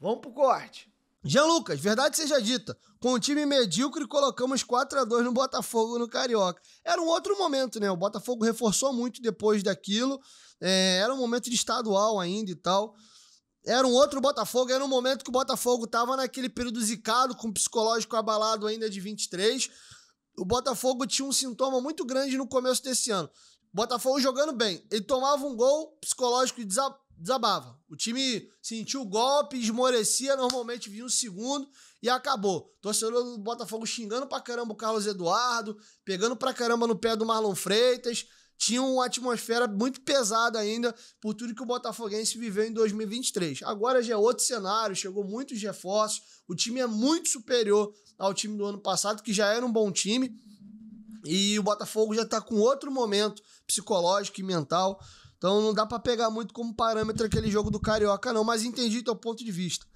Vamos pro corte. Jean Lucas, verdade seja dita, com um time medíocre colocamos 4 a 2 no Botafogo no Carioca. Era um outro momento, né? O Botafogo reforçou muito depois daquilo. É, era um momento de estadual ainda e tal. Era um outro Botafogo, era um momento que o Botafogo tava naquele período zicado, com o psicológico abalado ainda de 23. O Botafogo tinha um sintoma muito grande no começo desse ano. Botafogo jogando bem. Ele tomava um gol, psicológico desab desabava. O time sentiu o golpe, esmorecia, normalmente vinha um segundo e acabou. Torcedor do Botafogo xingando pra caramba o Carlos Eduardo, pegando pra caramba no pé do Marlon Freitas. Tinha uma atmosfera muito pesada ainda por tudo que o Botafoguense viveu em 2023. Agora já é outro cenário, chegou muitos reforços, o time é muito superior ao time do ano passado, que já era um bom time. E o Botafogo já está com outro momento psicológico e mental então não dá para pegar muito como parâmetro aquele jogo do Carioca, não, mas entendi teu ponto de vista.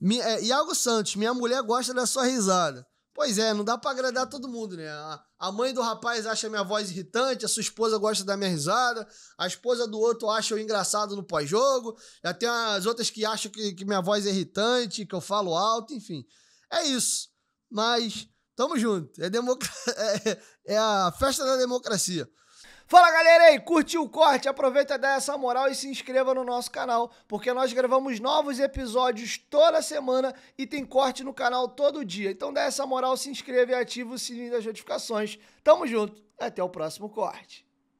Mi, é, Iago Santos, minha mulher gosta da sua risada. Pois é, não dá para agradar todo mundo, né? A, a, mãe do rapaz acha minha voz irritante, a sua esposa gosta da minha risada, a esposa do outro acha eu engraçado no pós-jogo, já tem as outras que acham que, que minha voz é irritante, que eu falo alto, enfim. É isso. Mas tamo junto. É, é, é a festa da democracia. Fala galera aí, curtiu o corte? Aproveita dá essa moral e se inscreva no nosso canal, porque nós gravamos novos episódios toda semana e tem corte no canal todo dia. Então dá essa moral, se inscreva e ativa o sininho das notificações. Tamo junto, até o próximo corte.